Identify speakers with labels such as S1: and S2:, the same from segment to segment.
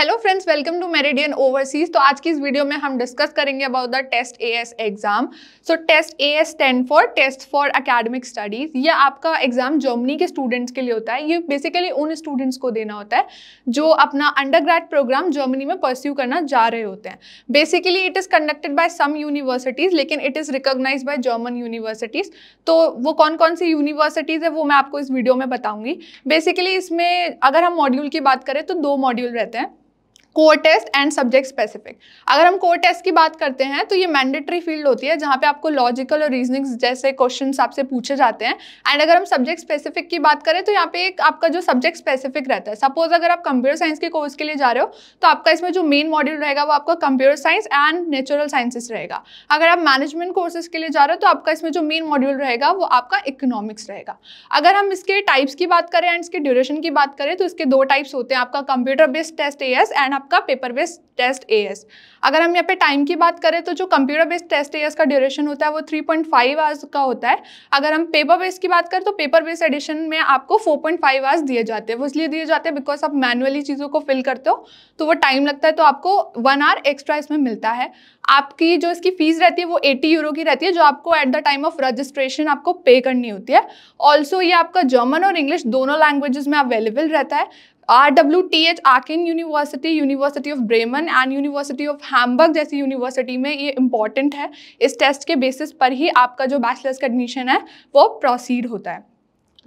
S1: hello friends welcome to Meridian Overseas तो आज की इस वीडियो में हम डिस्कस करेंगे about the test A S exam so test A S stand for test for academic studies ये आपका एग्जाम जर्मनी के स्टूडेंट्स के लिए होता है ये बेसिकली उन स्टूडेंट्स को देना होता है जो अपना अंडर प्रोग्राम जर्मनी में परस्यू करना जा रहे होते हैं basically it is conducted by some universities लेकिन it is recognise by German universities तो वो कौन कौन सी यूनिवर्सिटीज़ है वो मैं आपको इस वीडियो में बताऊँगी बेसिकली इसमें अगर हम मॉड्यूल की बात करें तो दो मॉड्यूल रहते हैं core test and subject specific अगर हम कोर टेस्ट की बात करते हैं तो ये मैंडेटरी फील्ड होती है जहाँ पे आपको लॉजिकल और रीजनिंग जैसे क्वेश्चन आपसे पूछे जाते हैं एंड अगर हम सब्जेक्ट स्पेसिफिक की बात करें तो यहाँ पे एक आपका जो सब्जेक्ट स्पेसिफिक रहता है सपोज अगर आप कंप्यूटर साइंस के कोर्स के लिए जा रहे हो तो आपका इसमें जो मेन मॉड्यूल रहेगा वो आपका computer science and natural sciences रहेगा अगर आप मैनेजमेंट कोर्सेज के लिए जा रहे हो तो आपका इसमें जो मेन मॉड्यूल रहेगा वो आपका इकोनॉमिक्स रहेगा अगर हम इसके टाइप्स की बात करें एंड इसके ड्यूरेशन की बात करें तो इसके दो टाइप्स होते हैं आपका computer based test S and आपका पेपर बेस्ड टेस्ट ए अगर हम यहाँ पे टाइम की बात करें तो जो कंप्यूटर बेस्ड टेस्ट ए का ड्यूरेशन होता है वो 3.5 पॉइंट आवर्स का होता है अगर हम पेपर बेस्ड की बात करें तो पेपर बेस्ड एडिशन में आपको 4.5 पॉइंट आवर्स दिए जाते हैं वो इसलिए दिए जाते हैं बिकॉज आप मैनुअली चीज़ों को फिल करते हो तो वो टाइम लगता है तो आपको वन आवर एक्स्ट्रा इसमें मिलता है आपकी जो इसकी फीस रहती है वो एटी यूरो की रहती है जो आपको at the time of registration आपको पे करनी होती है ऑल्सो ये आपका जर्मन और इंग्लिश दोनों लैंग्वेजेस में अवेलेबल रहता है R W T H Aachen university university of Bremen and university of Hamburg जैसी यूनिवर्सिटी में ये इंपॉर्टेंट है इस टेस्ट के बेसिस पर ही आपका जो बैचलर्स का एडमिशन है वो प्रोसीड होता है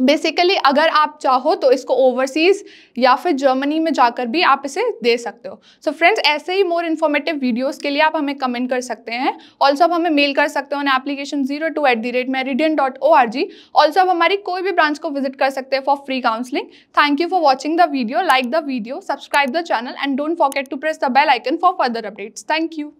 S1: बेसिकली अगर आप चाहो तो इसको ओवरसीज़ या फिर जर्मनी में जाकर भी आप इसे दे सकते हो सो so फ्रेंड्स ऐसे ही मोर इन्फॉर्मेटिव वीडियोस के लिए आप हमें कमेंट कर सकते हैं ऑल्सो आप हमें मेल कर सकते हो application zero two at the rate Meridian dot O R G also आप हमारी कोई भी ब्रांच को विजिट कर सकते हैं for free counselling thank you for watching the video like the video subscribe the channel and don't forget to press the bell icon for further updates thank you